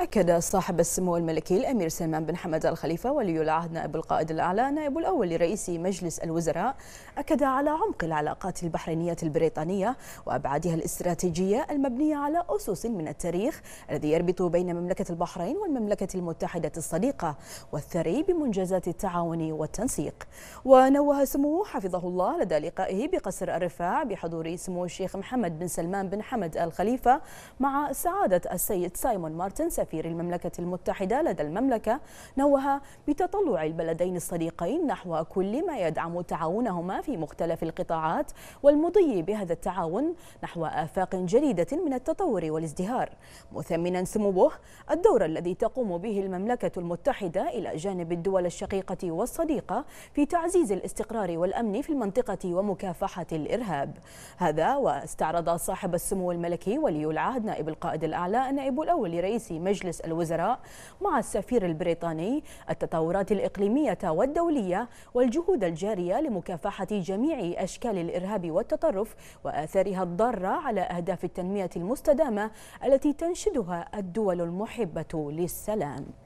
أكد صاحب السمو الملكي الأمير سلمان بن حمد الخليفة ولي العهد نائب القائد الأعلى نائب الأول لرئيس مجلس الوزراء أكد على عمق العلاقات البحرينية البريطانية وأبعادها الاستراتيجية المبنية على أسس من التاريخ الذي يربط بين مملكة البحرين والمملكة المتحدة الصديقة والثري بمنجزات التعاون والتنسيق ونوه سموه حفظه الله لدى لقائه بقصر الرفاع بحضور سمو الشيخ محمد بن سلمان بن حمد الخليفة مع سعادة السيد سايمون مارتن سفير المملكة المتحدة لدى المملكة نوه بتطلع البلدين الصديقين نحو كل ما يدعم تعاونهما في مختلف القطاعات والمضي بهذا التعاون نحو آفاق جديدة من التطور والازدهار مثمنا سموه الدور الذي تقوم به المملكة المتحدة إلى جانب الدول الشقيقة والصديقة في تعزيز الاستقرار والأمن في المنطقة ومكافحة الإرهاب هذا واستعرض صاحب السمو الملكي ولي العهد نائب القائد الأعلى النائب الأول لرئيس مجلس مجلس الوزراء مع السفير البريطاني التطورات الإقليمية والدولية والجهود الجارية لمكافحة جميع أشكال الإرهاب والتطرف وآثارها الضارة على أهداف التنمية المستدامة التي تنشدها الدول المحبة للسلام